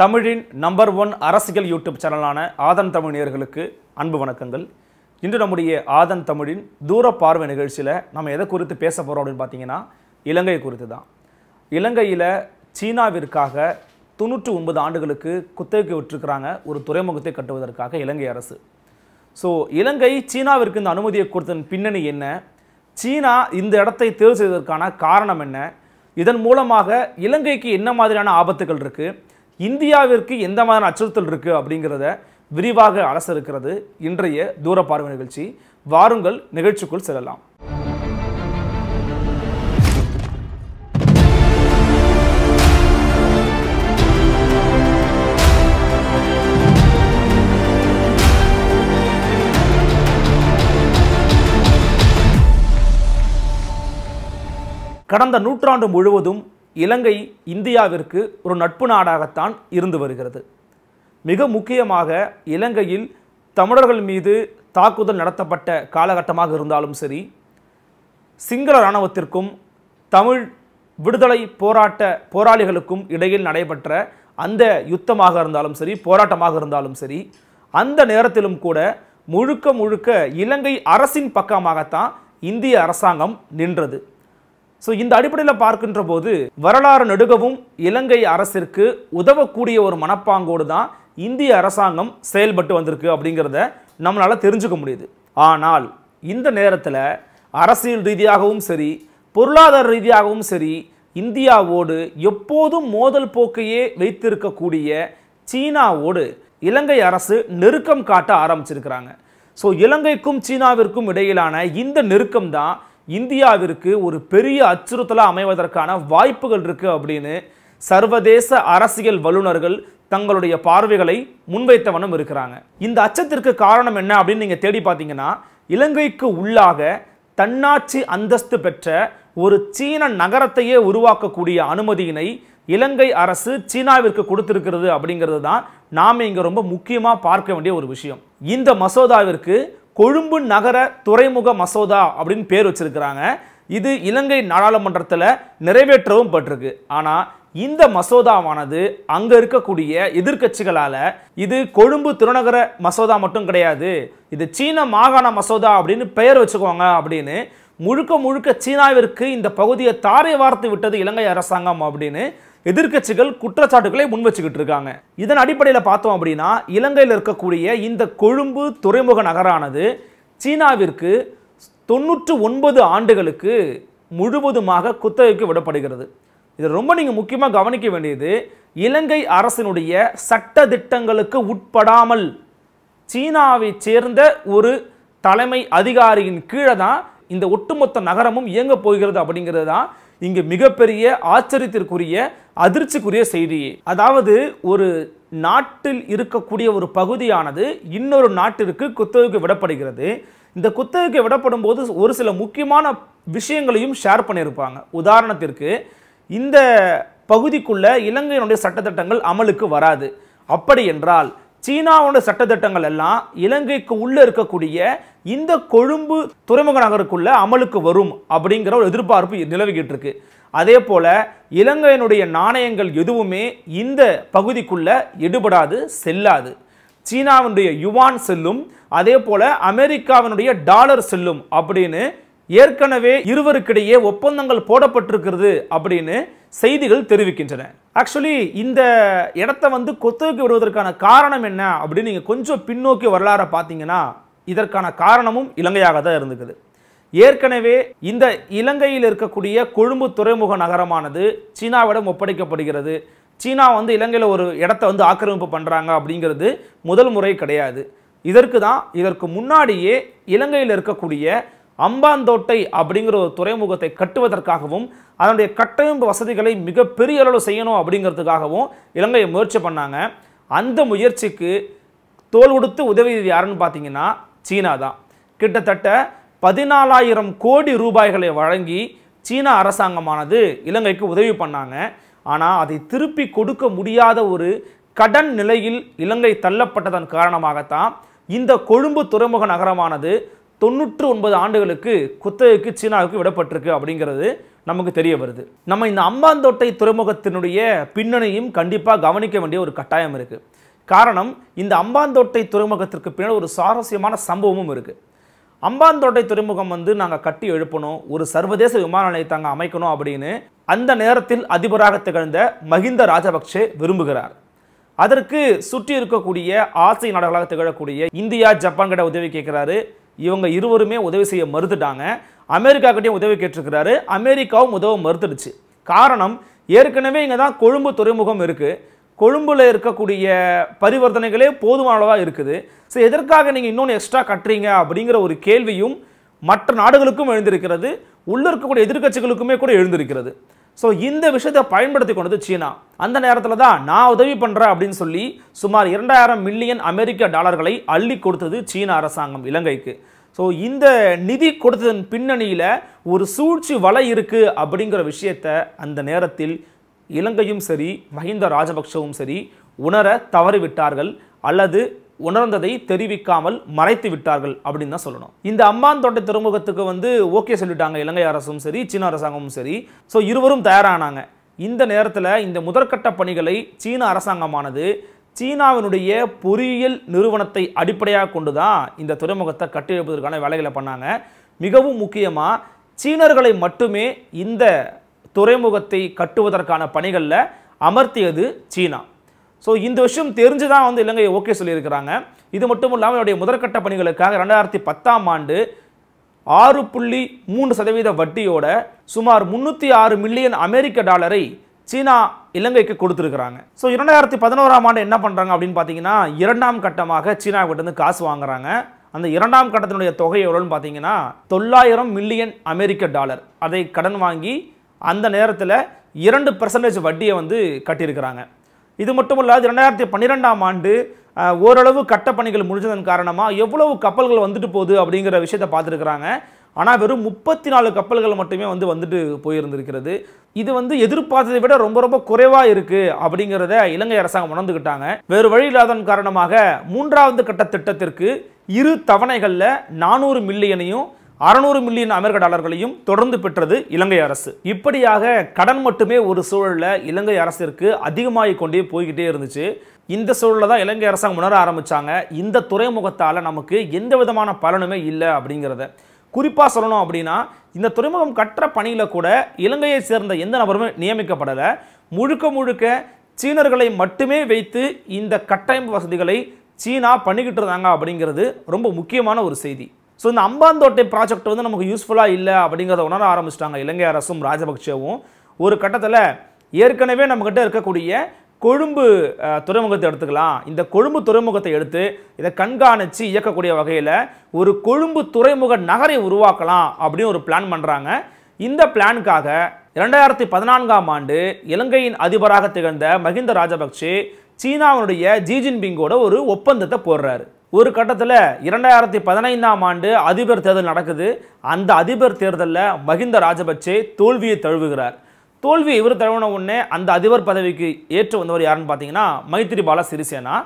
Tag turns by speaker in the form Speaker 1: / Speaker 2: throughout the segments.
Speaker 1: தமிழின் number one அரசியல் YouTube சேனலான ஆதன் தமிழ் நேர்களுக்கு அன்பு வணக்கங்கள் இன்று நம்முடைய ஆதன் தமிழின் தூர பார்வை நிகழ்ச்சியில் நம்ம எதை குறித்து பேச போகிறோம் அப்படின்னு பார்த்தீங்கன்னா இலங்கை குறித்து தான் இலங்கையில் சீனாவிற்காக தொண்ணூற்றி ஒன்பது ஆண்டுகளுக்கு குத்தகைக்கு விட்டுருக்கிறாங்க ஒரு துறைமுகத்தை கட்டுவதற்காக இலங்கை அரசு ஸோ இலங்கை சீனாவிற்கு இந்த அனுமதியை கொடுத்தன் பின்னணி என்ன சீனா இந்த இடத்தை தேர்வு செய்வதற்கான காரணம் என்ன இதன் மூலமாக இலங்கைக்கு என்ன மாதிரியான ஆபத்துகள் இருக்குது இந்தியாவிற்கு எந்த மாதிரியான அச்சுறுத்தல் இருக்குது அப்படிங்கிறத விரிவாக அலச இருக்கிறது இன்றைய தூர பார்வை நிகழ்ச்சி வாருங்கள் நிகழ்ச்சிக்குள் செல்லலாம் கடந்த நூற்றாண்டு முழுவதும் இலங்கை இந்தியாவிற்கு ஒரு நட்பு நாடாகத்தான் இருந்து வருகிறது மிக முக்கியமாக இலங்கையில் தமிழர்கள் மீது தாக்குதல் நடத்தப்பட்ட காலகட்டமாக இருந்தாலும் சரி சிங்கள இராணுவத்திற்கும் தமிழ் விடுதலை போராட்ட போராளிகளுக்கும் இடையில் நடைபெற்ற அந்த யுத்தமாக இருந்தாலும் சரி போராட்டமாக இருந்தாலும் சரி அந்த நேரத்திலும் கூட முழுக்க முழுக்க இலங்கை அரசின் பக்கமாகத்தான் இந்திய அரசாங்கம் நின்றது ஸோ இந்த அடிப்படையில் பார்க்கின்ற போது வரலாறு நெடுகவும் இலங்கை அரசிற்கு உதவக்கூடிய ஒரு மனப்பாங்கோடு தான் இந்திய அரசாங்கம் செயல்பட்டு வந்திருக்கு அப்படிங்கிறத நம்மளால் தெரிஞ்சுக்க முடியுது ஆனால் இந்த நேரத்தில் அரசியல் ரீதியாகவும் சரி பொருளாதார ரீதியாகவும் சரி இந்தியாவோடு எப்போதும் மோதல் போக்கையே வைத்திருக்கக்கூடிய சீனாவோடு இலங்கை அரசு நெருக்கம் காட்ட ஆரம்பிச்சிருக்கிறாங்க ஸோ இலங்கைக்கும் சீனாவிற்கும் இடையிலான இந்த நெருக்கம் தான் இந்தியாவிற்கு ஒரு பெரிய அச்சுறுத்தலாக அமைவதற்கான வாய்ப்புகள் இருக்குது அப்படின்னு சர்வதேச அரசியல் வல்லுநர்கள் தங்களுடைய பார்வைகளை முன்வைத்தவனும் இருக்கிறாங்க இந்த அச்சத்திற்கு காரணம் என்ன அப்படின்னு நீங்கள் தேடி பார்த்தீங்கன்னா இலங்கைக்கு உள்ளாக தன்னாட்சி அந்தஸ்து பெற்ற ஒரு சீன நகரத்தையே உருவாக்கக்கூடிய அனுமதியினை இலங்கை அரசு சீனாவிற்கு கொடுத்திருக்கிறது அப்படிங்கிறது தான் நாம் இங்கே ரொம்ப முக்கியமாக பார்க்க வேண்டிய ஒரு விஷயம் இந்த மசோதாவிற்கு கொழும்பு நகர துறைமுக மசோதா அப்படின்னு பேர் வச்சிருக்கிறாங்க இது இலங்கை நாடாளுமன்றத்தில் நிறைவேற்றவும் பட்டிருக்கு ஆனால் இந்த மசோதாவானது அங்கே இருக்கக்கூடிய எதிர்கட்சிகளால இது கொழும்பு திருநகர மசோதா மட்டும் கிடையாது இது சீன மாகாண மசோதா அப்படின்னு பெயர் வச்சுக்கோங்க அப்படின்னு முழுக்க முழுக்க சீனாவிற்கு இந்த பகுதியை தாரை வார்த்து விட்டது இலங்கை அரசாங்கம் அப்படின்னு எதிர்கட்சிகள் குற்றச்சாட்டுகளை வச்சுக்கிட்டு இருக்காங்க இதன் அடிப்படையில் பார்த்தோம் அப்படின்னா இலங்கையில் இருக்கக்கூடிய இந்த கொழும்பு துறைமுக நகரானது சீனாவிற்கு தொண்ணூற்று ஒன்பது ஆண்டுகளுக்கு முழுவதுமாக குத்தகைக்கு விடப்படுகிறது இது ரொம்ப நீங்கள் முக்கியமாக கவனிக்க வேண்டியது இலங்கை அரசினுடைய சட்ட திட்டங்களுக்கு உட்படாமல் சீனாவை சேர்ந்த ஒரு தலைமை அதிகாரியின் கீழே தான் இந்த ஒட்டுமொத்த நகரமும் இயங்க போகிறது அப்படிங்கிறது தான் இங்கு மிகப்பெரிய ஆச்சரியத்திற்குரிய அதிர்ச்சிக்குரிய செய்தி அதாவது ஒரு நாட்டில் இருக்கக்கூடிய ஒரு பகுதியானது இன்னொரு நாட்டிற்கு குத்தகைக்கு விடப்படுகிறது இந்த குத்தகைக்கு விடப்படும் போது ஒரு சில முக்கியமான விஷயங்களையும் ஷேர் பண்ணியிருப்பாங்க உதாரணத்திற்கு இந்த பகுதிக்குள்ள இலங்கையினுடைய சட்டத்திட்டங்கள் அமலுக்கு வராது அப்படி என்றால் சீனாவோட சட்டத்திட்டங்கள் எல்லாம் இலங்கைக்கு உள்ளே இருக்கக்கூடிய இந்த கொழும்பு துறைமுக நகருக்குள்ள அமலுக்கு வரும் அப்படிங்கிற ஒரு எதிர்பார்ப்பு நிலவிக்கிட்டு இருக்கு அதே போல் இலங்கையினுடைய நாணயங்கள் எதுவுமே இந்த பகுதிக்குள்ளே எடுபடாது செல்லாது சீனாவினுடைய யுவான் செல்லும் அதே போல் அமெரிக்காவினுடைய டாலர் செல்லும் அப்படின்னு ஏற்கனவே இருவருக்கிடையே ஒப்பந்தங்கள் போடப்பட்டிருக்கிறது அப்படின்னு செய்திகள் தெரிவிக்கின்றன ஆக்சுவலி இந்த இடத்த வந்து கொத்தகைக்கு விடுவதற்கான காரணம் என்ன அப்படின்னு நீங்கள் கொஞ்சம் பின்னோக்கி வரலாற பார்த்தீங்கன்னா இதற்கான காரணமும் இலங்கையாக தான் இருந்துக்குது ஏற்கனவே இந்த இலங்கையில் இருக்கக்கூடிய கொழும்பு துறைமுக நகரமானது சீனாவிடம் ஒப்படைக்கப்படுகிறது சீனா வந்து இலங்கையில் ஒரு இடத்த வந்து ஆக்கிரமிப்பு பண்ணுறாங்க அப்படிங்கிறது முதல் முறை கிடையாது இதற்கு தான் இதற்கு முன்னாடியே இலங்கையில் இருக்கக்கூடிய அம்பாந்தோட்டை அப்படிங்கிற ஒரு துறைமுகத்தை கட்டுவதற்காகவும் அதனுடைய கட்டமைப்பு வசதிகளை மிகப்பெரிய அளவு செய்யணும் அப்படிங்கிறதுக்காகவும் இலங்கையை முயற்சி பண்ணாங்க அந்த முயற்சிக்கு தோல் கொடுத்து உதவி யாருன்னு பார்த்தீங்கன்னா சீனா தான் கிட்டத்தட்ட பதினாலாயிரம் கோடி ரூபாய்களை வழங்கி சீனா அரசாங்கமானது இலங்கைக்கு உதவி பண்ணாங்க ஆனால் அதை திருப்பி கொடுக்க முடியாத ஒரு கடன் நிலையில் இலங்கை தள்ளப்பட்டதன் காரணமாகத்தான் இந்த கொழும்பு துறைமுக நகரமானது தொண்ணூற்று ஒன்பது ஆண்டுகளுக்கு குத்தகைக்கு சீனாவுக்கு விடப்பட்டிருக்கு அப்படிங்கிறது நமக்கு தெரிய வருது நம்ம இந்த அம்பாந்தோட்டை துறைமுகத்தினுடைய பின்னணியும் கண்டிப்பாக கவனிக்க வேண்டிய ஒரு கட்டாயம் இருக்குது காரணம் இந்த அம்பாந்தோட்டை துறைமுகத்திற்கு பின்னால் ஒரு சுவாரஸ்யமான சம்பவமும் இருக்குது அம்பாந்தோட்டை துறைமுகம் வந்து நாங்கள் கட்டி எழுப்பணும் ஒரு சர்வதேச விமான நிலையத்தை அங்கே அமைக்கணும் அப்படின்னு அந்த நேரத்தில் அதிபராக திகழ்ந்த மஹிந்த ராஜபக்சே விரும்புகிறார் அதற்கு சுற்றி இருக்கக்கூடிய ஆசிய நாடுகளாக திகழக்கூடிய இந்தியா ஜப்பான் கிட்ட உதவி கேட்கிறாரு இவங்க இருவருமே உதவி செய்ய மறுத்துட்டாங்க கிட்டே உதவி கேட்டிருக்கிறாரு அமெரிக்காவும் உதவ மறுத்துடுச்சு காரணம் ஏற்கனவே இங்கே தான் கொழும்பு துறைமுகம் இருக்குது கொழும்பில் இருக்கக்கூடிய பரிவர்த்தனைகளே போதுமானதாக இருக்குது ஸோ எதற்காக நீங்கள் இன்னொன்று எக்ஸ்ட்ரா கட்டுறீங்க அப்படிங்கிற ஒரு கேள்வியும் மற்ற நாடுகளுக்கும் எழுந்திருக்கிறது உள்ளே இருக்கக்கூடிய எதிர்கட்சிகளுக்குமே கூட எழுந்திருக்கிறது ஸோ இந்த விஷயத்தை பயன்படுத்தி கொண்டது சீனா அந்த நேரத்தில் தான் நான் உதவி பண்ணுறேன் அப்படின்னு சொல்லி சுமார் இரண்டாயிரம் மில்லியன் அமெரிக்க டாலர்களை அள்ளி கொடுத்தது சீன அரசாங்கம் இலங்கைக்கு ஸோ இந்த நிதி கொடுத்ததன் பின்னணியில் ஒரு சூழ்ச்சி வலை இருக்குது அப்படிங்கிற விஷயத்தை அந்த நேரத்தில் இலங்கையும் சரி மஹிந்த ராஜபக்சவும் சரி உணர தவறிவிட்டார்கள் அல்லது உணர்ந்ததை தெரிவிக்காமல் மறைத்து விட்டார்கள் அப்படின்னு தான் சொல்லணும் இந்த அம்மான் தோட்ட துறைமுகத்துக்கு வந்து ஓகே சொல்லிட்டாங்க இலங்கை அரசும் சரி சீன அரசாங்கமும் சரி ஸோ இருவரும் தயாரானாங்க இந்த நேரத்தில் இந்த முதற்கட்ட பணிகளை சீன அரசாங்கமானது சீனாவினுடைய பொறியியல் நிறுவனத்தை அடிப்படையாக கொண்டு தான் இந்த துறைமுகத்தை கட்டியெழுப்பதற்கான வேலைகளை பண்ணாங்க மிகவும் முக்கியமாக சீனர்களை மட்டுமே இந்த துறைமுகத்தை கட்டுவதற்கான பணிகளில் அமர்த்தியது சீனா ஸோ இந்த விஷயம் தெரிஞ்சு தான் வந்து இலங்கையை ஓகே சொல்லியிருக்கிறாங்க இது மட்டும் இல்லாமல் என்னுடைய முதற்கட்ட பணிகளுக்காக ரெண்டாயிரத்தி பத்தாம் ஆண்டு ஆறு புள்ளி மூன்று சதவீத வட்டியோட சுமார் முந்நூற்றி ஆறு மில்லியன் அமெரிக்க டாலரை சீனா இலங்கைக்கு கொடுத்துருக்குறாங்க ஸோ இரண்டாயிரத்தி பதினோராம் ஆண்டு என்ன பண்ணுறாங்க அப்படின்னு பார்த்தீங்கன்னா இரண்டாம் கட்டமாக சீனாவிட்டேருந்து காசு வாங்குறாங்க அந்த இரண்டாம் கட்டத்தினுடைய தொகை எவ்வளோன்னு பார்த்தீங்கன்னா தொள்ளாயிரம் மில்லியன் அமெரிக்க டாலர் அதை கடன் வாங்கி அந்த நேரத்தில் இரண்டு பர்சன்டேஜ் வட்டியை வந்து கட்டியிருக்கிறாங்க இது மட்டுமல்லாது ரெண்டாயிரத்தி பன்னிரெண்டாம் ஆண்டு ஓரளவு கட்டப்பணிகள் முடிஞ்சதன் காரணமாக எவ்வளவு கப்பல்கள் வந்துட்டு போகுது அப்படிங்கிற விஷயத்தை பார்த்துருக்குறாங்க ஆனால் வெறும் முப்பத்தி நாலு கப்பல்கள் மட்டுமே வந்து வந்துட்டு போயிருந்திருக்கிறது இது வந்து எதிர்பார்த்ததை விட ரொம்ப ரொம்ப குறைவாக இருக்குது அப்படிங்கிறத இலங்கை அரசாங்கம் உணர்ந்துக்கிட்டாங்க வேறு வழி இல்லாதன் காரணமாக மூன்றாவது கட்ட திட்டத்திற்கு இரு தவணைகளில் நானூறு மில்லியனையும் அறுநூறு மில்லியன் அமெரிக்க டாலர்களையும் தொடர்ந்து பெற்றது இலங்கை அரசு இப்படியாக கடன் மட்டுமே ஒரு சூழலில் இலங்கை அரசிற்கு அதிகமாகிக் கொண்டே போய்கிட்டே இருந்துச்சு இந்த சூழலில் தான் இலங்கை அரசாங்கம் உணர ஆரம்பித்தாங்க இந்த துறைமுகத்தால் நமக்கு எந்த விதமான பலனுமே இல்லை அப்படிங்கிறத குறிப்பாக சொல்லணும் அப்படின்னா இந்த துறைமுகம் கற்ற பணியில் கூட இலங்கையை சேர்ந்த எந்த நபருமே நியமிக்கப்படலை முழுக்க முழுக்க சீனர்களை மட்டுமே வைத்து இந்த கட்டமைப்பு வசதிகளை சீனா பண்ணிக்கிட்டு இருந்தாங்க அப்படிங்கிறது ரொம்ப முக்கியமான ஒரு செய்தி ஸோ இந்த அம்பாந்தோட்டை ப்ராஜெக்ட் வந்து நமக்கு யூஸ்ஃபுல்லாக இல்லை அப்படிங்கிறத உணர ஆரம்பிச்சிட்டாங்க இலங்கை அரசும் ராஜபக்சேவும் ஒரு கட்டத்தில் ஏற்கனவே நம்மக்கிட்ட இருக்கக்கூடிய கொழும்பு துறைமுகத்தை எடுத்துக்கலாம் இந்த கொழும்பு துறைமுகத்தை எடுத்து இதை கண்காணித்து இயக்கக்கூடிய வகையில் ஒரு கொழும்பு துறைமுக நகரை உருவாக்கலாம் அப்படின்னு ஒரு பிளான் பண்ணுறாங்க இந்த பிளானுக்காக இரண்டாயிரத்தி பதினான்காம் ஆண்டு இலங்கையின் அதிபராக திகழ்ந்த மஹிந்த ராஜபக்சே சீனாவுடைய ஜி ஜின்பிங்கோட ஒரு ஒப்பந்தத்தை போடுறாரு ஒரு கட்டத்தில் இரண்டாயிரத்தி பதினைந்தாம் ஆண்டு அதிபர் தேர்தல் நடக்குது அந்த அதிபர் தேர்தலில் மஹிந்த ராஜபக்சே தோல்வியை தழுவுகிறார் தோல்வி இவர் தழுவின உடனே அந்த அதிபர் பதவிக்கு ஏற்று வந்தவர் யாருன்னு பார்த்தீங்கன்னா மைத்திரிபால சிறிசேனா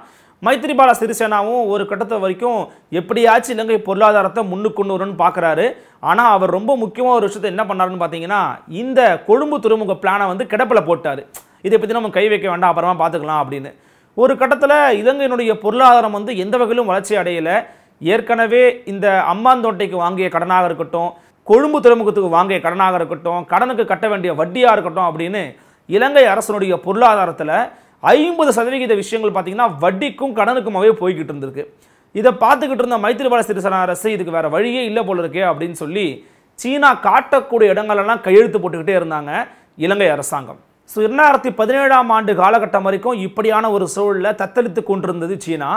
Speaker 1: மைத்திரிபால சிறிசேனாவும் ஒரு கட்டத்தை வரைக்கும் எப்படியாச்சும் இலங்கை பொருளாதாரத்தை முன்னுக்கு கொண்டு வரும்னு பார்க்குறாரு ஆனால் அவர் ரொம்ப முக்கியமாக ஒரு விஷயத்தை என்ன பண்ணாருன்னு பார்த்தீங்கன்னா இந்த கொழும்பு துறைமுக பிளானை வந்து கிடப்பில் போட்டார் இதை பற்றி நம்ம கை வைக்க வேண்டாம் அப்புறமா பார்த்துக்கலாம் அப்படின்னு ஒரு கட்டத்தில் இலங்கையினுடைய பொருளாதாரம் வந்து எந்த வகையிலும் வளர்ச்சி அடையலை ஏற்கனவே இந்த அம்மாந்தோட்டைக்கு வாங்கிய கடனாக இருக்கட்டும் கொழும்பு துறைமுகத்துக்கு வாங்கிய கடனாக இருக்கட்டும் கடனுக்கு கட்ட வேண்டிய வட்டியாக இருக்கட்டும் அப்படின்னு இலங்கை அரசனுடைய பொருளாதாரத்தில் ஐம்பது சதவிகித விஷயங்கள் பார்த்திங்கன்னா வட்டிக்கும் கடனுக்குமாவே போய்கிட்டு இருந்திருக்கு இதை பார்த்துக்கிட்டு இருந்த மைத்திரிபால சிறிசன அரசு இதுக்கு வேறு வழியே இல்லை போல இருக்கே அப்படின்னு சொல்லி சீனா காட்டக்கூடிய இடங்களெல்லாம் கையெழுத்து போட்டுக்கிட்டே இருந்தாங்க இலங்கை அரசாங்கம் ஸோ இரண்டாயிரத்தி பதினேழாம் ஆண்டு காலகட்டம் வரைக்கும் இப்படியான ஒரு சூழலில் தத்தளித்து கொண்டிருந்தது சீனா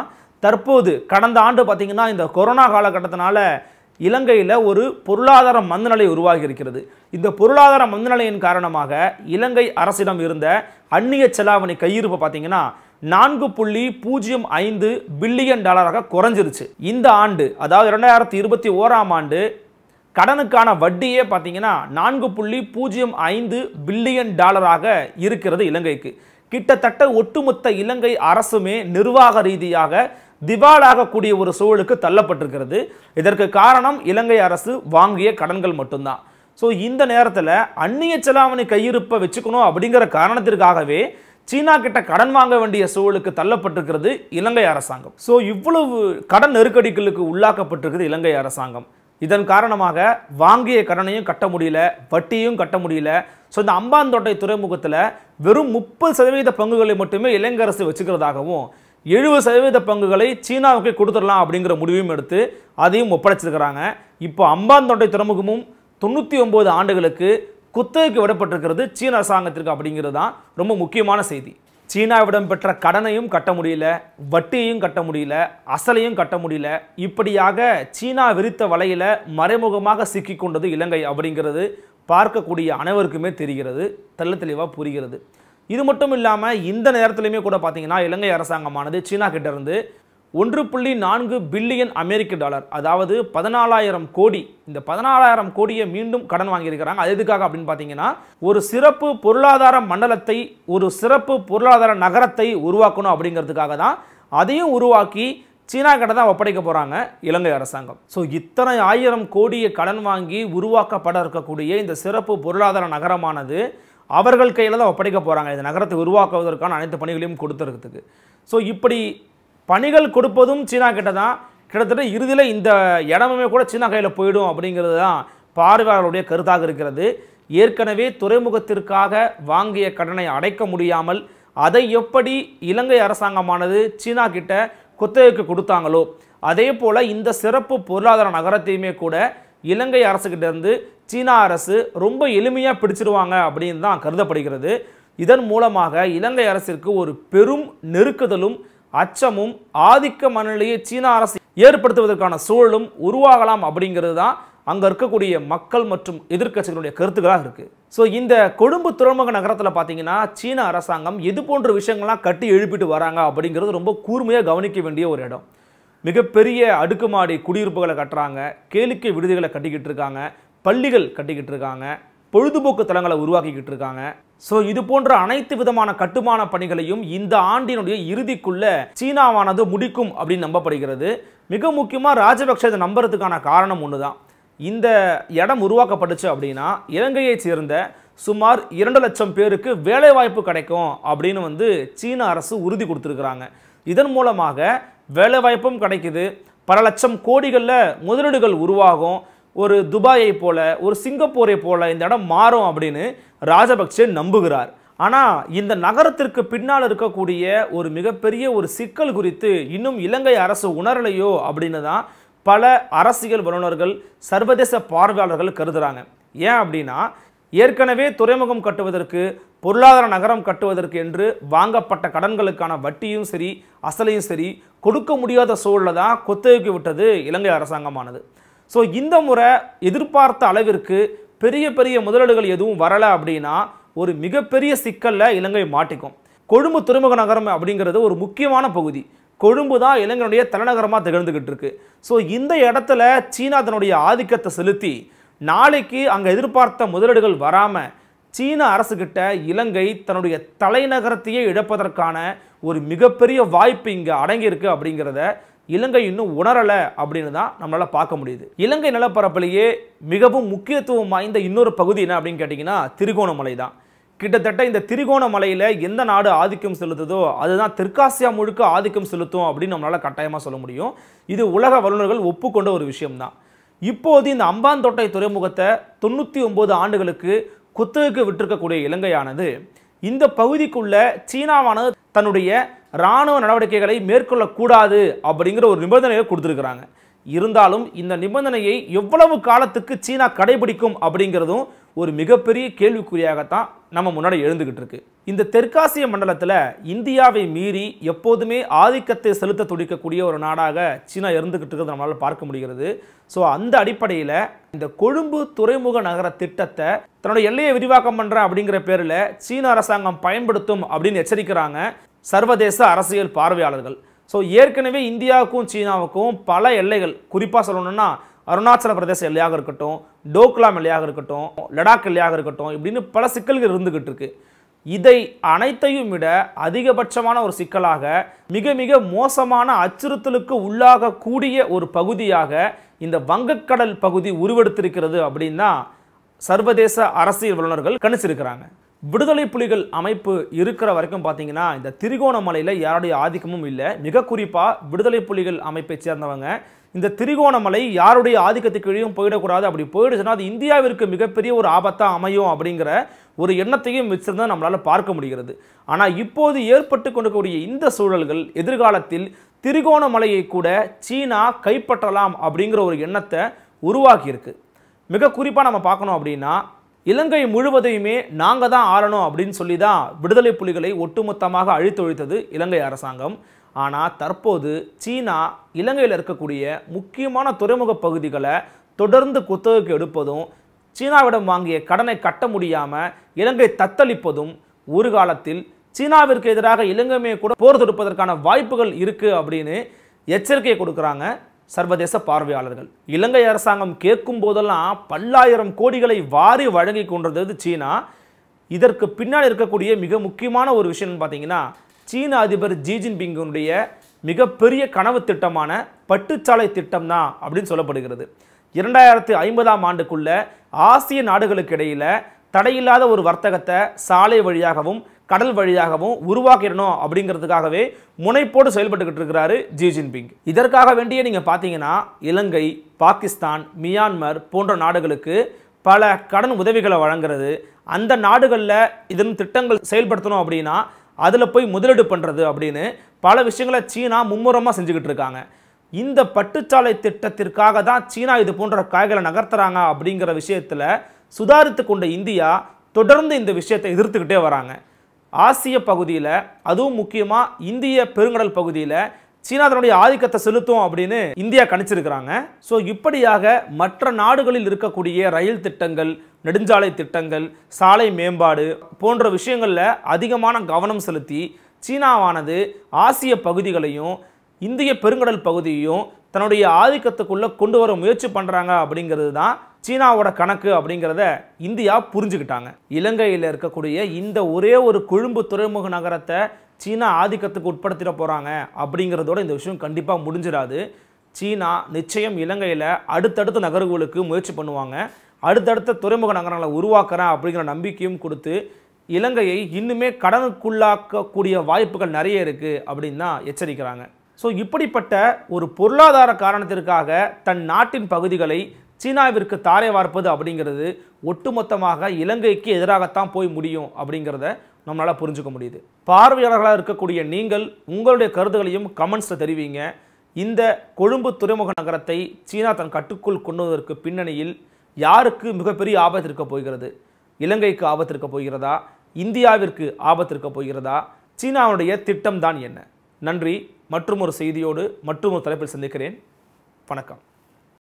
Speaker 1: தற்போது கடந்த ஆண்டு பார்த்திங்கன்னா இந்த கொரோனா காலகட்டத்தினால இலங்கையில் ஒரு பொருளாதார மந்தநிலை உருவாகி இருக்கிறது இந்த பொருளாதார மந்தநிலையின் காரணமாக இலங்கை அரசிடம் இருந்த அந்நிய செலாவணி கையிருப்பு பார்த்திங்கன்னா நான்கு புள்ளி பூஜ்ஜியம் ஐந்து பில்லியன் டாலராக குறைஞ்சிருச்சு இந்த ஆண்டு அதாவது இரண்டாயிரத்தி இருபத்தி ஓராம் ஆண்டு கடனுக்கான வட்டியே பார்த்தீங்கன்னா நான்கு புள்ளி பூஜ்ஜியம் ஐந்து பில்லியன் டாலராக இருக்கிறது இலங்கைக்கு கிட்டத்தட்ட ஒட்டுமொத்த இலங்கை அரசுமே நிர்வாக ரீதியாக திவாலாகக்கூடிய ஒரு சூழலுக்கு தள்ளப்பட்டிருக்கிறது இதற்கு காரணம் இலங்கை அரசு வாங்கிய கடன்கள் மட்டும்தான் ஸோ இந்த நேரத்தில் அந்நிய செலாவணி கையிருப்பை வச்சுக்கணும் அப்படிங்கிற காரணத்திற்காகவே சீனா கிட்ட கடன் வாங்க வேண்டிய சூழலுக்கு தள்ளப்பட்டிருக்கிறது இலங்கை அரசாங்கம் ஸோ இவ்வளவு கடன் நெருக்கடிகளுக்கு உள்ளாக்கப்பட்டிருக்குது இலங்கை அரசாங்கம் இதன் காரணமாக வாங்கிய கடனையும் கட்ட முடியல வட்டியும் கட்ட முடியல ஸோ இந்த அம்பாந்தோட்டை துறைமுகத்தில் வெறும் முப்பது சதவீத பங்குகளை மட்டுமே இலங்கை அரசு வச்சுக்கிறதாகவும் எழுபது சதவீத பங்குகளை சீனாவுக்கு கொடுத்துடலாம் அப்படிங்கிற முடிவையும் எடுத்து அதையும் ஒப்படைச்சிருக்கிறாங்க இப்போ அம்பாந்தோட்டை துறைமுகமும் தொண்ணூற்றி ஒம்பது ஆண்டுகளுக்கு குத்தகைக்கு விடப்பட்டிருக்கிறது சீன அரசாங்கத்திற்கு அப்படிங்கிறது தான் ரொம்ப முக்கியமான செய்தி சீனாவிடம் பெற்ற கடனையும் கட்ட முடியல வட்டியையும் கட்ட முடியல அசலையும் கட்ட முடியல இப்படியாக சீனா விரித்த வலையில் மறைமுகமாக சிக்கிக்கொண்டது இலங்கை அப்படிங்கிறது பார்க்கக்கூடிய அனைவருக்குமே தெரிகிறது தெல்ல தெளிவாக புரிகிறது இது மட்டும் இல்லாமல் இந்த நேரத்துலையுமே கூட பார்த்திங்கன்னா இலங்கை அரசாங்கமானது சீனா கிட்டேருந்து ஒன்று புள்ளி நான்கு பில்லியன் அமெரிக்க டாலர் அதாவது பதினாலாயிரம் கோடி இந்த பதினாலாயிரம் கோடியை மீண்டும் கடன் வாங்கியிருக்கிறாங்க அது எதுக்காக அப்படின்னு பார்த்தீங்கன்னா ஒரு சிறப்பு பொருளாதார மண்டலத்தை ஒரு சிறப்பு பொருளாதார நகரத்தை உருவாக்கணும் அப்படிங்கிறதுக்காக தான் அதையும் உருவாக்கி சீனா கிட்ட தான் ஒப்படைக்க போகிறாங்க இலங்கை அரசாங்கம் ஸோ இத்தனை ஆயிரம் கோடியை கடன் வாங்கி உருவாக்கப்பட இருக்கக்கூடிய இந்த சிறப்பு பொருளாதார நகரமானது அவர்கள் கையில் தான் ஒப்படைக்க போகிறாங்க இந்த நகரத்தை உருவாக்குவதற்கான அனைத்து பணிகளையும் கொடுத்துருக்கிறதுக்கு ஸோ இப்படி பணிகள் கொடுப்பதும் சீனா கிட்ட தான் கிட்டத்தட்ட இறுதியில் இந்த இடமுமே கூட சீனா கையில் போயிடும் அப்படிங்கிறது தான் பார்வையாளர்களுடைய கருத்தாக இருக்கிறது ஏற்கனவே துறைமுகத்திற்காக வாங்கிய கடனை அடைக்க முடியாமல் அதை எப்படி இலங்கை அரசாங்கமானது சீனா கிட்ட குத்தகைக்கு கொடுத்தாங்களோ அதே போல் இந்த சிறப்பு பொருளாதார நகரத்தையுமே கூட இலங்கை அரசுக்கிட்டேருந்து சீனா அரசு ரொம்ப எளிமையாக பிடிச்சிருவாங்க அப்படின்னு தான் கருதப்படுகிறது இதன் மூலமாக இலங்கை அரசிற்கு ஒரு பெரும் நெருக்குதலும் அச்சமும் ஆதிக்க மனநிலையை சீனா அரசு ஏற்படுத்துவதற்கான சூழலும் உருவாகலாம் அப்படிங்கிறது தான் அங்கே இருக்கக்கூடிய மக்கள் மற்றும் எதிர்கட்சிகளுடைய கருத்துக்களாக இருக்குது ஸோ இந்த கொழும்பு துறைமுக நகரத்தில் பார்த்தீங்கன்னா சீன அரசாங்கம் இது போன்ற விஷயங்கள்லாம் கட்டி எழுப்பிட்டு வராங்க அப்படிங்கிறது ரொம்ப கூர்மையாக கவனிக்க வேண்டிய ஒரு இடம் மிகப்பெரிய அடுக்குமாடி குடியிருப்புகளை கட்டுறாங்க கேளிக்கை விடுதிகளை கட்டிக்கிட்டு இருக்காங்க பள்ளிகள் கட்டிக்கிட்டு இருக்காங்க பொழுதுபோக்கு தளங்களை உருவாக்கிக்கிட்டு இருக்காங்க ஸோ இது போன்ற அனைத்து விதமான கட்டுமான பணிகளையும் இந்த ஆண்டினுடைய இறுதிக்குள்ள சீனாவானது முடிக்கும் அப்படின்னு நம்பப்படுகிறது மிக முக்கியமாக ராஜபக்ஷ இதை நம்புறதுக்கான காரணம் ஒன்று தான் இந்த இடம் உருவாக்கப்பட்டுச்சு அப்படின்னா இலங்கையை சேர்ந்த சுமார் இரண்டு லட்சம் பேருக்கு வேலைவாய்ப்பு கிடைக்கும் அப்படின்னு வந்து சீன அரசு உறுதி கொடுத்துருக்குறாங்க இதன் மூலமாக வேலைவாய்ப்பும் கிடைக்குது பல லட்சம் கோடிகளில் முதலீடுகள் உருவாகும் ஒரு துபாயை போல ஒரு சிங்கப்பூரை போல இந்த இடம் மாறும் அப்படின்னு ராஜபக்சே நம்புகிறார் ஆனால் இந்த நகரத்திற்கு பின்னால் இருக்கக்கூடிய ஒரு மிகப்பெரிய ஒரு சிக்கல் குறித்து இன்னும் இலங்கை அரசு உணரலையோ அப்படின்னு தான் பல அரசியல் வல்லுநர்கள் சர்வதேச பார்வையாளர்கள் கருதுகிறாங்க ஏன் அப்படின்னா ஏற்கனவே துறைமுகம் கட்டுவதற்கு பொருளாதார நகரம் கட்டுவதற்கு என்று வாங்கப்பட்ட கடன்களுக்கான வட்டியும் சரி அசலையும் சரி கொடுக்க முடியாத சூழலை தான் கொத்தகைக்கு விட்டது இலங்கை அரசாங்கமானது ஸோ இந்த முறை எதிர்பார்த்த அளவிற்கு பெரிய பெரிய முதலீடுகள் எதுவும் வரலை அப்படின்னா ஒரு மிகப்பெரிய சிக்கலில் இலங்கை மாட்டிக்கும் கொழும்பு துறைமுக நகரம் அப்படிங்கிறது ஒரு முக்கியமான பகுதி கொழும்பு தான் இலங்கையுடைய தலைநகரமாக திகழ்ந்துக்கிட்டு இருக்கு ஸோ இந்த இடத்துல சீனா தன்னுடைய ஆதிக்கத்தை செலுத்தி நாளைக்கு அங்கே எதிர்பார்த்த முதலீடுகள் வராமல் சீன அரசுக்கிட்ட இலங்கை தன்னுடைய தலைநகரத்தையே இழப்பதற்கான ஒரு மிகப்பெரிய வாய்ப்பு இங்கே அடங்கியிருக்கு அப்படிங்கிறத இலங்கை இன்னும் உணரலை அப்படின்னு தான் நம்மளால் பார்க்க முடியுது இலங்கை நிலப்பரப்புலேயே மிகவும் முக்கியத்துவம் வாய்ந்த இன்னொரு பகுதி என்ன அப்படின்னு கேட்டிங்கன்னா திருகோணமலை தான் கிட்டத்தட்ட இந்த திருகோணமலையில் எந்த நாடு ஆதிக்கம் செலுத்துதோ அதுதான் தெற்காசியா முழுக்க ஆதிக்கம் செலுத்தும் அப்படின்னு நம்மளால் கட்டாயமாக சொல்ல முடியும் இது உலக வல்லுநர்கள் ஒப்புக்கொண்ட ஒரு விஷயம்தான் இப்போது இந்த அம்பாந்தோட்டை துறைமுகத்தை தொண்ணூற்றி ஒம்பது ஆண்டுகளுக்கு குத்தகைக்கு விட்டிருக்கக்கூடிய இலங்கையானது இந்த பகுதிக்குள்ள சீனாவானது தன்னுடைய இராணுவ நடவடிக்கைகளை மேற்கொள்ளக்கூடாது அப்படிங்கிற ஒரு நிபந்தனையை கொடுத்துருக்குறாங்க இருந்தாலும் இந்த நிபந்தனையை எவ்வளவு காலத்துக்கு சீனா கடைபிடிக்கும் அப்படிங்கிறதும் ஒரு மிகப்பெரிய கேள்விக்குறியாகத்தான் நம்ம முன்னாடி எழுந்துக்கிட்டு இருக்கு இந்த தெற்காசிய மண்டலத்தில் இந்தியாவை மீறி எப்போதுமே ஆதிக்கத்தை செலுத்த துடிக்கக்கூடிய ஒரு நாடாக சீனா இருந்துக்கிட்டு இருக்கிறது நம்மளால் பார்க்க முடிகிறது ஸோ அந்த அடிப்படையில் இந்த கொழும்பு துறைமுக நகர திட்டத்தை தன்னோட எல்லையை விரிவாக்கம் பண்ணுறேன் அப்படிங்கிற பேரில் சீன அரசாங்கம் பயன்படுத்தும் அப்படின்னு எச்சரிக்கிறாங்க சர்வதேச அரசியல் பார்வையாளர்கள் ஸோ ஏற்கனவே இந்தியாவுக்கும் சீனாவுக்கும் பல எல்லைகள் குறிப்பாக சொல்லணும்னா அருணாச்சல பிரதேச எல்லையாக இருக்கட்டும் டோக்லாம் எல்லையாக இருக்கட்டும் லடாக் எல்லையாக இருக்கட்டும் இப்படின்னு பல சிக்கல்கள் இருந்துக்கிட்டு இருக்கு இதை அனைத்தையும் விட அதிகபட்சமான ஒரு சிக்கலாக மிக மிக மோசமான அச்சுறுத்தலுக்கு உள்ளாகக்கூடிய ஒரு பகுதியாக இந்த வங்கக்கடல் பகுதி உருவெடுத்திருக்கிறது அப்படின்னா சர்வதேச அரசியல் வல்லுநர்கள் கணிச்சிருக்கிறாங்க விடுதலை புலிகள் அமைப்பு இருக்கிற வரைக்கும் பார்த்தீங்கன்னா இந்த திரிகோணமலையில் யாருடைய ஆதிக்கமும் இல்லை மிக குறிப்பாக விடுதலை புலிகள் அமைப்பை சேர்ந்தவங்க இந்த திரிகோணமலை யாருடைய ஆதிக்கத்துக்கு கீழேயும் போயிடக்கூடாது அப்படி போயிடுச்சுன்னா அது இந்தியாவிற்கு மிகப்பெரிய ஒரு ஆபத்தாக அமையும் அப்படிங்கிற ஒரு எண்ணத்தையும் வச்சிருந்தால் நம்மளால் பார்க்க முடிகிறது ஆனால் இப்போது ஏற்பட்டு கொண்டக்கூடிய இந்த சூழல்கள் எதிர்காலத்தில் திரிகோணமலையை கூட சீனா கைப்பற்றலாம் அப்படிங்கிற ஒரு எண்ணத்தை உருவாக்கியிருக்கு மிக குறிப்பாக நம்ம பார்க்கணும் அப்படின்னா இலங்கை முழுவதையுமே நாங்கள் தான் ஆளணும் அப்படின்னு சொல்லி தான் விடுதலை புலிகளை ஒட்டுமொத்தமாக அழித்தொழித்தது இலங்கை அரசாங்கம் ஆனால் தற்போது சீனா இலங்கையில் இருக்கக்கூடிய முக்கியமான துறைமுக பகுதிகளை தொடர்ந்து குத்தகைக்கு எடுப்பதும் சீனாவிடம் வாங்கிய கடனை கட்ட முடியாமல் இலங்கை தத்தளிப்பதும் ஒரு காலத்தில் சீனாவிற்கு எதிராக இலங்கையை கூட போர் தொடுப்பதற்கான வாய்ப்புகள் இருக்குது அப்படின்னு எச்சரிக்கையை கொடுக்குறாங்க சர்வதேச பார்வையாளர்கள் இலங்கை அரசாங்கம் கேட்கும் போதெல்லாம் பல்லாயிரம் கோடிகளை வாரி வழங்கி கொண்டிருந்தது சீனா இதற்கு பின்னால் இருக்கக்கூடிய மிக முக்கியமான ஒரு விஷயம்னு பார்த்தீங்கன்னா சீன அதிபர் ஜி ஜின்பிங்கனுடைய மிகப்பெரிய கனவு திட்டமான பட்டுச்சாலை திட்டம் தான் அப்படின்னு சொல்லப்படுகிறது இரண்டாயிரத்து ஐம்பதாம் ஆண்டுக்குள்ள ஆசிய நாடுகளுக்கு இடையில் தடையில்லாத ஒரு வர்த்தகத்தை சாலை வழியாகவும் கடல் வழியாகவும் உருவாக்கிடணும் அப்படிங்கிறதுக்காகவே முனைப்போடு செயல்பட்டுக்கிட்டு இருக்கிறாரு ஜி ஜின்பிங் இதற்காக வேண்டிய நீங்கள் பார்த்தீங்கன்னா இலங்கை பாகிஸ்தான் மியான்மர் போன்ற நாடுகளுக்கு பல கடன் உதவிகளை வழங்குறது அந்த நாடுகளில் இதன் திட்டங்கள் செயல்படுத்தணும் அப்படின்னா அதில் போய் முதலீடு பண்ணுறது அப்படின்னு பல விஷயங்களை சீனா மும்முரமாக செஞ்சுக்கிட்டு இருக்காங்க இந்த பட்டுச்சாலை திட்டத்திற்காக தான் சீனா இது போன்ற காய்களை நகர்த்துறாங்க அப்படிங்கிற விஷயத்தில் சுதாரித்து கொண்ட இந்தியா தொடர்ந்து இந்த விஷயத்தை எதிர்த்துக்கிட்டே வராங்க ஆசிய பகுதியில் அதுவும் முக்கியமாக இந்திய பெருங்கடல் பகுதியில் சீனா தன்னுடைய ஆதிக்கத்தை செலுத்தும் அப்படின்னு இந்தியா கணிச்சிருக்கிறாங்க ஸோ இப்படியாக மற்ற நாடுகளில் இருக்கக்கூடிய ரயில் திட்டங்கள் நெடுஞ்சாலை திட்டங்கள் சாலை மேம்பாடு போன்ற விஷயங்களில் அதிகமான கவனம் செலுத்தி சீனாவானது ஆசிய பகுதிகளையும் இந்திய பெருங்கடல் பகுதியையும் தன்னுடைய ஆதிக்கத்துக்குள்ளே கொண்டு வர முயற்சி பண்ணுறாங்க அப்படிங்கிறது தான் சீனாவோட கணக்கு அப்படிங்கிறத இந்தியா புரிஞ்சுக்கிட்டாங்க இலங்கையில் இருக்கக்கூடிய இந்த ஒரே ஒரு கொழும்பு துறைமுக நகரத்தை சீனா ஆதிக்கத்துக்கு உட்படுத்திட போகிறாங்க அப்படிங்கிறதோட இந்த விஷயம் கண்டிப்பாக முடிஞ்சிடாது சீனா நிச்சயம் இலங்கையில் அடுத்தடுத்த நகர்வுகளுக்கு முயற்சி பண்ணுவாங்க அடுத்தடுத்த துறைமுக நகரங்களை உருவாக்குறேன் அப்படிங்கிற நம்பிக்கையும் கொடுத்து இலங்கையை இன்னுமே கடனுக்குள்ளாக்கக்கூடிய வாய்ப்புகள் நிறைய இருக்குது அப்படின்னு தான் எச்சரிக்கிறாங்க ஸோ இப்படிப்பட்ட ஒரு பொருளாதார காரணத்திற்காக தன் நாட்டின் பகுதிகளை சீனாவிற்கு தாரை வார்ப்பது அப்படிங்கிறது ஒட்டுமொத்தமாக இலங்கைக்கு எதிராகத்தான் போய் முடியும் அப்படிங்கிறத நம்மளால் புரிஞ்சுக்க முடியுது பார்வையாளர்களாக இருக்கக்கூடிய நீங்கள் உங்களுடைய கருத்துகளையும் கமெண்ட்ஸில் தெரிவிங்க இந்த கொழும்பு துறைமுக நகரத்தை சீனா தன் கட்டுக்குள் கொண்டுவதற்கு பின்னணியில் யாருக்கு மிகப்பெரிய ஆபத்து இருக்க போகிறது இலங்கைக்கு ஆபத்து இருக்க போகிறதா இந்தியாவிற்கு ஆபத்து இருக்க போகிறதா சீனாவுடைய திட்டம்தான் என்ன நன்றி மற்றும் ஒரு செய்தியோடு மற்றும் ஒரு தலைப்பில் சந்திக்கிறேன் வணக்கம்